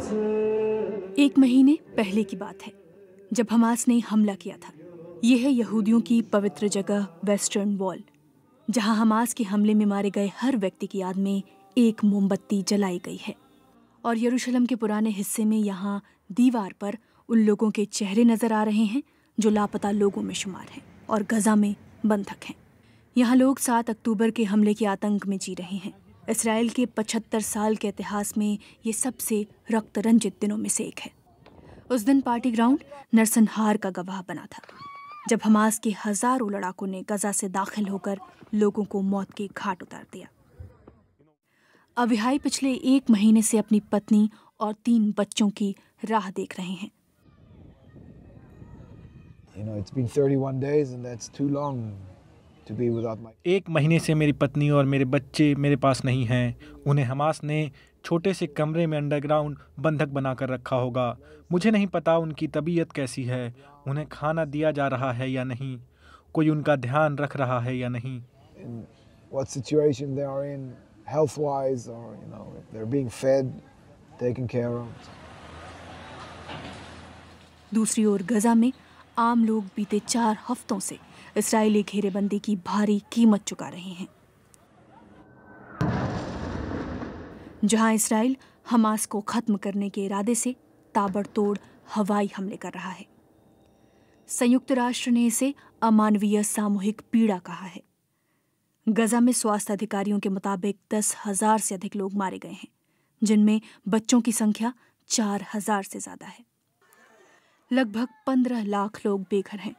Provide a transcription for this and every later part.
एक महीने पहले की बात है जब हमास ने हमला किया था यह है यहूदियों की पवित्र जगह वेस्टर्न वॉल जहां हमास के हमले में मारे गए हर व्यक्ति की याद में एक मोमबत्ती जलाई गई है और यरूशलेम के पुराने हिस्से में यहाँ दीवार पर उन लोगों के चेहरे नजर आ रहे हैं जो लापता लोगों में शुमार हैं और गजा में बंधक हैं यहाँ लोग सात अक्टूबर के हमले के आतंक में जी रहे हैं इसराइल के 75 साल के इतिहास में ये सबसे रक्त रंजित दिनों में से एक है उस दिन पार्टी ग्राउंड नरसंहार का गवाह बना था जब हमास के हजारों लड़ाकों ने गजा से दाखिल होकर लोगों को मौत के घाट उतार दिया अविहाई पिछले एक महीने से अपनी पत्नी और तीन बच्चों की राह देख रहे हैं You know, it's been 31 days and that's too long एक महीने से मेरी पत्नी और मेरे बच्चे मेरे पास नहीं हैं उन्हें हमास ने छोटे से कमरे में अंडरग्राउंड बंधक बनाकर रखा होगा मुझे नहीं पता उनकी तबीयत कैसी है उन्हें खाना दिया जा रहा है या नहीं कोई उनका ध्यान रख रहा है या नहीं दूसरी ओर गजा में आम लोग बीते चार हफ्तों से इसराइली घेरेबंदी की भारी कीमत चुका रहे हैं जहां इसराइल हमास को खत्म करने के इरादे से ताबड़तोड़ हवाई हमले कर रहा है संयुक्त राष्ट्र ने इसे अमानवीय सामूहिक पीड़ा कहा है गजा में स्वास्थ्य अधिकारियों के मुताबिक दस हजार से अधिक लोग मारे गए हैं जिनमें बच्चों की संख्या चार हजार से ज्यादा है लगभग पंद्रह लाख लोग बेघर हैं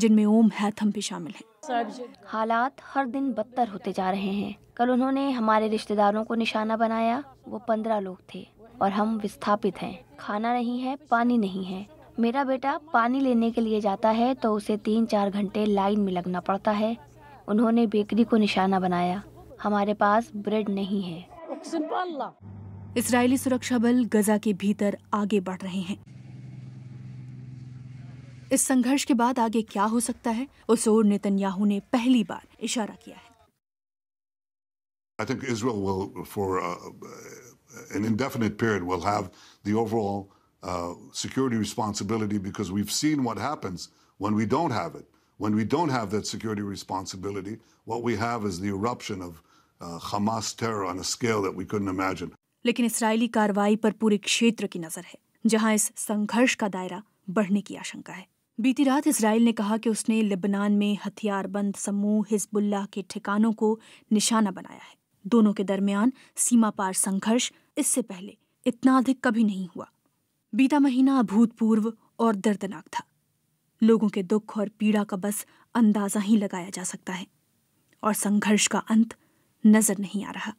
जिनमें ओम हैथम भी शामिल है हालात हर दिन बदतर होते जा रहे हैं कल उन्होंने हमारे रिश्तेदारों को निशाना बनाया वो पंद्रह लोग थे और हम विस्थापित हैं खाना नहीं है पानी नहीं है मेरा बेटा पानी लेने के लिए जाता है तो उसे तीन चार घंटे लाइन में लगना पड़ता है उन्होंने बेकरी को निशाना बनाया हमारे पास ब्रेड नहीं है इसराइली सुरक्षा बल गजा के भीतर आगे बढ़ रहे हैं इस संघर्ष के बाद आगे क्या हो सकता है उस ओर नेतन्याहू ने पहली बार इशारा किया है I think Israel will, for uh, an indefinite period, will have the overall uh, security responsibility because we've seen what happens when we don't have it. When we don't have that security responsibility, what we have is the eruption of uh, Hamas terror on a scale that we couldn't imagine. लेकिन इसराइली कार्रवाई पर पूरे क्षेत्र की नजर है जहां इस संघर्ष का दायरा बढ़ने की आशंका है बीती रात इसराइल ने कहा कि उसने लेबनान में हथियारबंद समूह हिजबुल्लाह के ठिकानों को निशाना बनाया है दोनों के दरमियान सीमा पार संघर्ष इससे पहले इतना अधिक कभी नहीं हुआ बीता महीना अभूतपूर्व और दर्दनाक था लोगों के दुख और पीड़ा का बस अंदाजा ही लगाया जा सकता है और संघर्ष का अंत नजर नहीं आ रहा